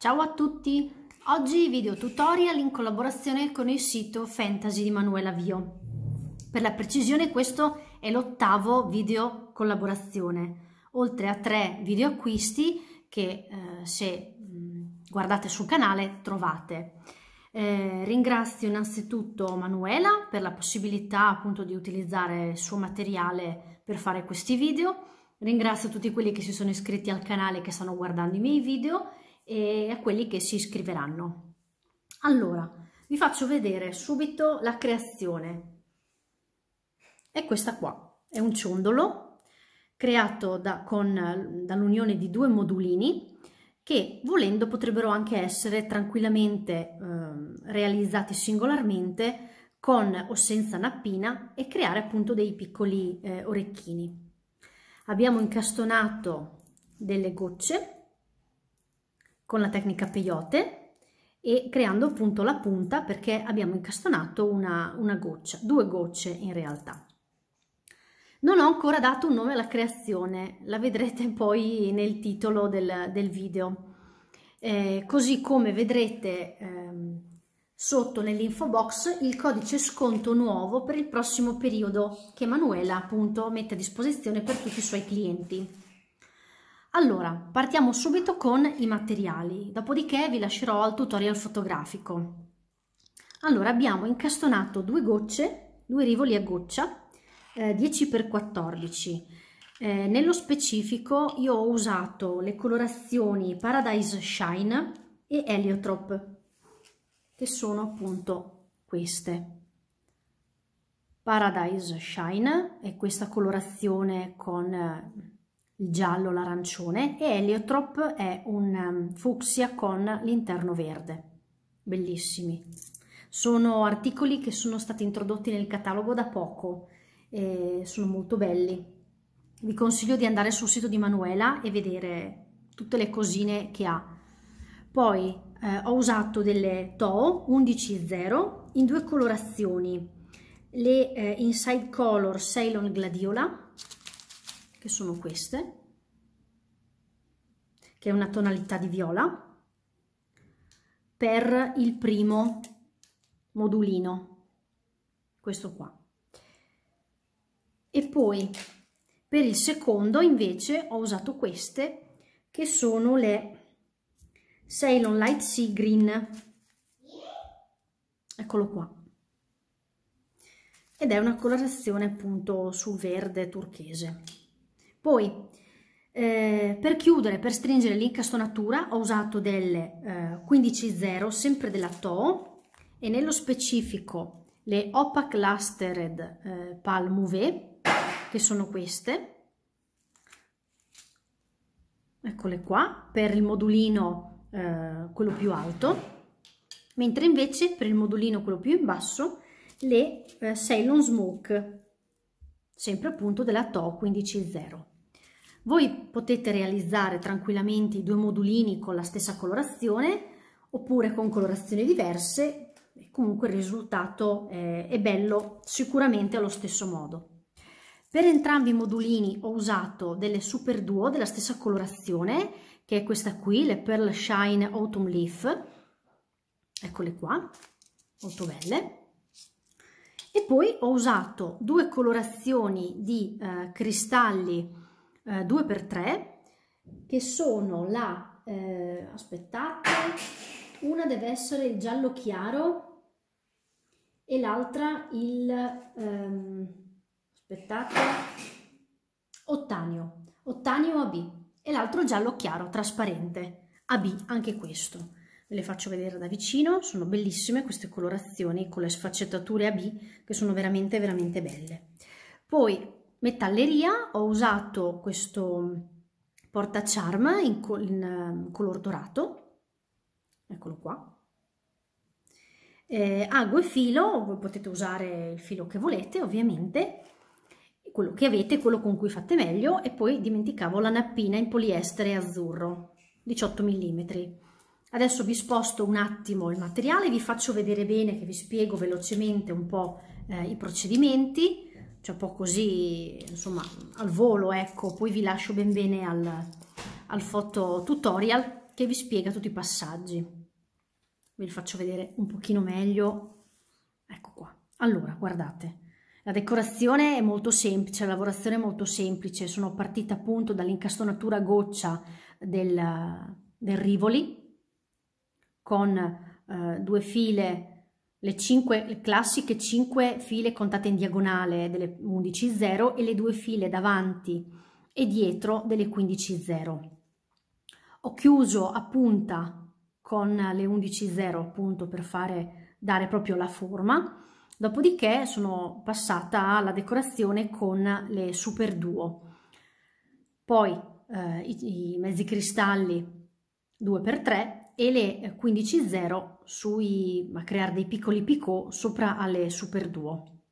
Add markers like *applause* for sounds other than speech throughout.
Ciao a tutti! Oggi video tutorial in collaborazione con il sito Fantasy di Manuela Vio. Per la precisione questo è l'ottavo video collaborazione, oltre a tre video acquisti che eh, se mh, guardate sul canale trovate. Eh, ringrazio innanzitutto Manuela per la possibilità appunto di utilizzare il suo materiale per fare questi video. Ringrazio tutti quelli che si sono iscritti al canale e che stanno guardando i miei video e a quelli che si iscriveranno. Allora, vi faccio vedere subito la creazione. È questa qua, è un ciondolo creato da, dall'unione di due modulini che volendo potrebbero anche essere tranquillamente eh, realizzati singolarmente con o senza nappina e creare appunto dei piccoli eh, orecchini. Abbiamo incastonato delle gocce con la tecnica peyote e creando appunto la punta perché abbiamo incastonato una, una goccia, due gocce in realtà. Non ho ancora dato un nome alla creazione, la vedrete *laughs* poi nel titolo del, del video. Eh, così come vedrete ehm, sotto nell'info box il codice sconto nuovo per il prossimo periodo che Manuela appunto mette a disposizione per tutti i suoi clienti. Allora, partiamo subito con i materiali, dopodiché vi lascerò al tutorial fotografico. Allora, abbiamo incastonato due gocce, due rivoli a goccia, eh, 10x14. Eh, nello specifico io ho usato le colorazioni Paradise Shine e Heliotrop, che sono appunto queste. Paradise Shine è questa colorazione con... Eh, il giallo, l'arancione e Heliotrop è un ehm, fucsia con l'interno verde. Bellissimi. Sono articoli che sono stati introdotti nel catalogo da poco e sono molto belli. Vi consiglio di andare sul sito di Manuela e vedere tutte le cosine che ha. Poi eh, ho usato delle Toho 11.0 in due colorazioni, le eh, Inside Color Ceylon Gladiola che sono queste, che è una tonalità di viola, per il primo modulino, questo qua. E poi per il secondo invece ho usato queste che sono le Ceylon Light Sea Green. Eccolo qua. Ed è una colorazione appunto sul verde turchese. Poi, eh, per chiudere, per stringere l'incastonatura, ho usato delle eh, 15.0, sempre della Toe, e nello specifico le Opac Lustered eh, Palm UV, che sono queste. Eccole qua, per il modulino, eh, quello più alto. Mentre invece, per il modulino, quello più in basso, le eh, Ceylon Smoke sempre appunto della TO 15.0. Voi potete realizzare tranquillamente i due modulini con la stessa colorazione oppure con colorazioni diverse, comunque il risultato è bello sicuramente allo stesso modo. Per entrambi i modulini ho usato delle Super Duo della stessa colorazione, che è questa qui, le Pearl Shine Autumn Leaf. Eccole qua, molto belle. E poi ho usato due colorazioni di eh, cristalli eh, 2x3 che sono la, eh, aspettate, una deve essere il giallo chiaro e l'altra il, ehm, aspettate, ottanio, ottanio AB e l'altro giallo chiaro, trasparente, AB anche questo le faccio vedere da vicino, sono bellissime queste colorazioni con le sfaccettature a B che sono veramente veramente belle. Poi metalleria, ho usato questo porta charm in, col in ehm, color dorato, eccolo qua. Eh, ago e filo, voi potete usare il filo che volete ovviamente, quello che avete, quello con cui fate meglio e poi dimenticavo la nappina in poliestere azzurro, 18 mm Adesso vi sposto un attimo il materiale, vi faccio vedere bene che vi spiego velocemente un po' eh, i procedimenti, cioè un po' così, insomma, al volo, ecco, poi vi lascio ben bene al, al foto tutorial che vi spiega tutti i passaggi. Ve li faccio vedere un pochino meglio, ecco qua. Allora, guardate, la decorazione è molto semplice, la lavorazione è molto semplice, sono partita appunto dall'incastonatura a goccia del, del Rivoli, con eh, due file, le, cinque, le classiche 5 file contate in diagonale delle 11.0 e le due file davanti e dietro delle 15.0. Ho chiuso a punta con le 11.0 appunto per fare, dare proprio la forma. Dopodiché sono passata alla decorazione con le Super Duo. Poi eh, i, i mezzi cristalli 2x3 e le 15.0 sui, a creare dei piccoli picot sopra alle Super Duo.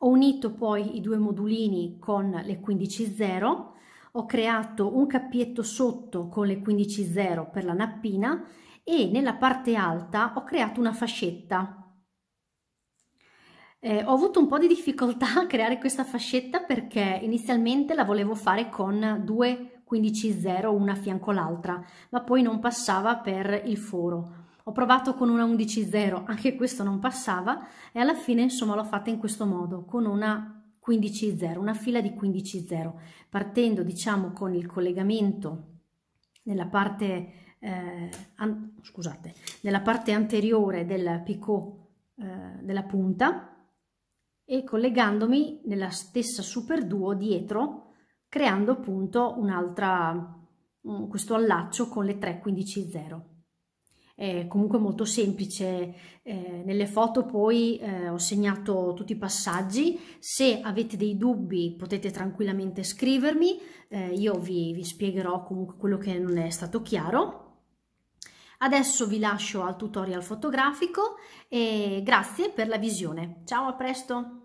Ho unito poi i due modulini con le 15.0, ho creato un cappietto sotto con le 15.0 per la nappina e nella parte alta ho creato una fascetta. Eh, ho avuto un po' di difficoltà a creare questa fascetta perché inizialmente la volevo fare con due 15-0 una fianco l'altra, ma poi non passava per il foro. Ho provato con una 11-0, anche questo non passava e alla fine insomma l'ho fatta in questo modo, con una 15-0, una fila di 15-0, partendo diciamo con il collegamento nella parte, eh, scusate, nella parte anteriore del picot eh, della punta e collegandomi nella stessa super duo dietro creando appunto un'altra, mm, questo allaccio con le 0 È comunque molto semplice eh, nelle foto poi eh, ho segnato tutti i passaggi se avete dei dubbi potete tranquillamente scrivermi eh, io vi, vi, spiegherò comunque quello che non è stato chiaro adesso vi lascio al tutorial fotografico e grazie per la visione ciao a presto